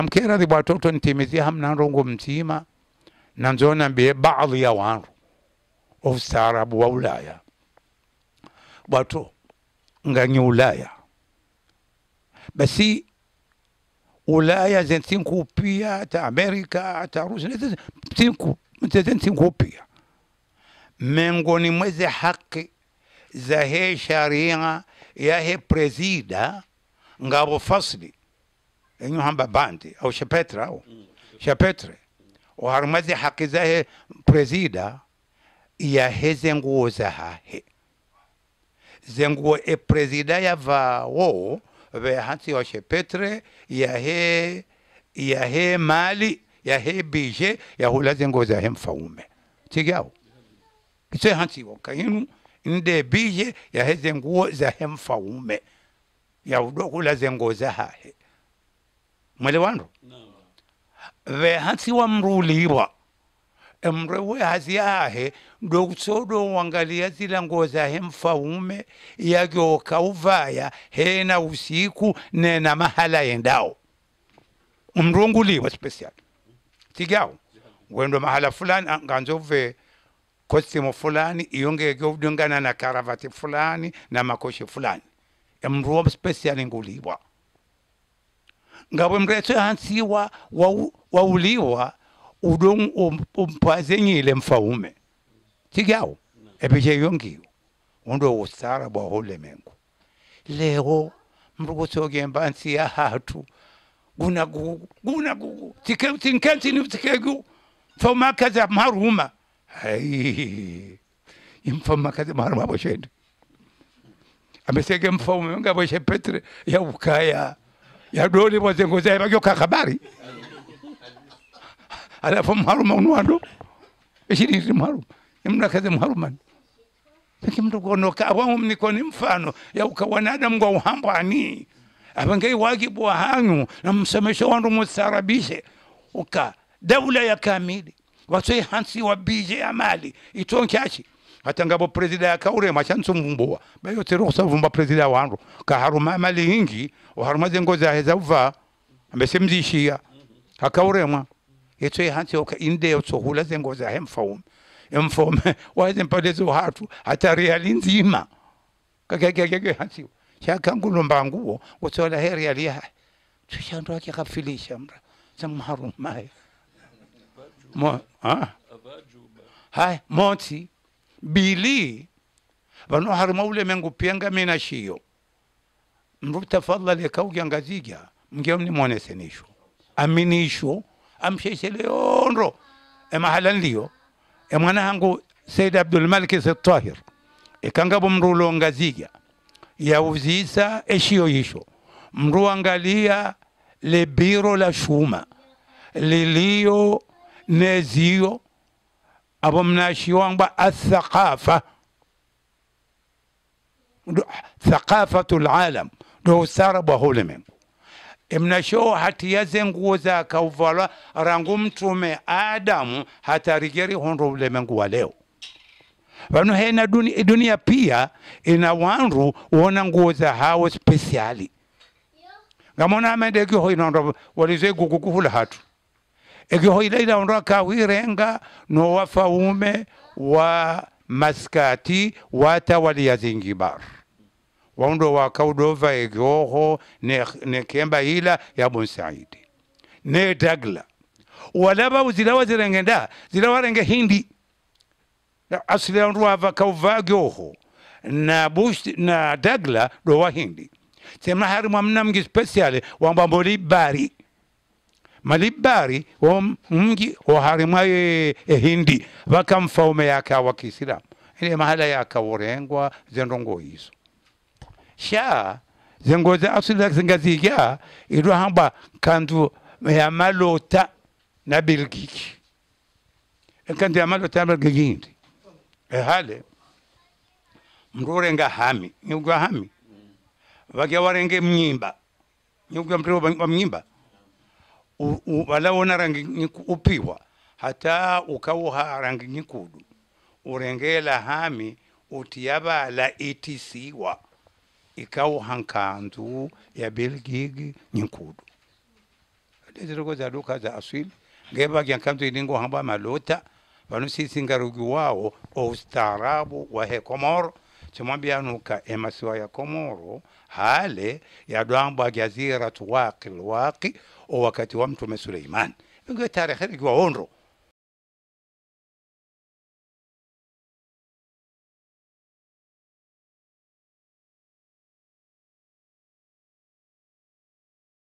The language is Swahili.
amkerathi bwatoto ntimizia hamna nanrongo mtima nanzona mbie baadhi ya wanru ofustaarabu wa ulaya bwato nganyi ulaya basi ulaya zentinkupia ta amerika ta rusi zentinkupia mengoni mweze haki za he sharia ya he prezida ngavo fasli enyu hamba bandi au shepetre au shepetre oharumaze haki zahe prezida iyahe zenguwo zahahe zenguwo epresida yavawo vehansi wa shepetre yahe yahe mali yahe bije yahula zenguo zahe mfaume tigawo ise hansi wo kainu nde bije yahe zenguwo zahe mfaume yahula zenguwo zahahe mwelewano vehansi wa mruliwa mrewe hazi yahe doksodo wangalia zila nguo zahe mfaume yagyoka uvaya hena usiku nena mahala yendao mrunguliwa special tigao wendo mahala fulani ah, nganzove kostimu fulani iyongege udungana na karavati fulani na makoshi fulani mruwa special nguliwa ngabwe mretho hansiwa wauliwa udong um-, umpazenyile mfaume tikyawo epishe yongiwo undo usara bwa ulemengu leo mrukutokemba ansi ya hatu gunagugu gunagugu tinkentinitikegu mfamakazi maruma hai imfamakazi maruma boshende amesege mfaume ngaboshe petre yaukaya yadoli bwazengozaye bagyoka kakabari alafu mharuma unuwando ishirini mharuma imnakaze mharumani peke wangu awangu ni mfano ya wanadamu gwa uhambwani avangei wajibu wa hanyu na msomesho wandu musarabishe uka daula ya kamili wasoi hansi wabije amali itonchashi ngati ngapo presida yakaurema achanitsuvumbua bayotero kusavumba presida wandu kaharuma mali hingi uharuma zengo zahe zauva ambese mzishiya akauremwa yetso yehansi yoka indeyo tsohula zengo zahe mfaume emfome waze zohatu hata hali nzima kakakakake hansiwa shakangulumba nguo utsola heri yahe tushandu akikafilisha mra zamharumaya mo, ah. haya motsi bili vanu harima ule mengupenga minashiyo mrutafadhali kaujangaziga mgeomnimwonese nisho aminisho amsheisheleondro emahala nliyo emwana hangu said abdulmaliki sitahir ikangabo e mru longaziga yauzisa eshiyo yisho mru angalia lebiro la shuma liliyo neziyo abo mnashiwangwa athaqafa thaqafatu lalam ndo ustaarabu wa ulimwengu imnashoo e hatiyaze nguo zaka uvalwa rangu mtume adamu hatarigeri hondo ulimwengu wa leo vanu hena dunia, dunia pia ina wanru wona nguo za hawo spesiali ngamona amendeki hoinondo walizwe gugukuhula hatu ekihoila ilaonraka wirenga nowafa ume wa maskati watawalia zingibar waundo wakaudova ekioho nekemba ne ila ya bonsaidi dagla walava zilawa zirengenda zilawa renge hindi asili yaundu kauva kauvagioho na bush na dagla dowa hindi semna harimwamnamgi special wambamboli bari malibari wa mji oharimwa eh, hindi waka mfaume yaka wa kiislamu ile mahala yaka worengwa zendo hizo sha zengo za asili zingaziga ilwa hamba kandu ya malota na Belgiki kandu ya malota na Belgiki ehale eh, mrurenga hami nyugwa hami wakia warenge mnyimba nyugwa mtiro wa mnyimba wala wona rangi upiwa hata ukauha rangi nyikudu urengela hami utiyavala itisiwa ikauha nkanzu ya belgigi nyikudu leziroko za duka za aswili ngebagya nkanzu iningo hamba malota sisi wao o ustaarabu wa hekomoro timwambyanuka emasiwa ya komoro hale yadwambwa jazira waqi lwaqi o wakati wa mtume suleiman ingiyo tarikhe rigiwa onro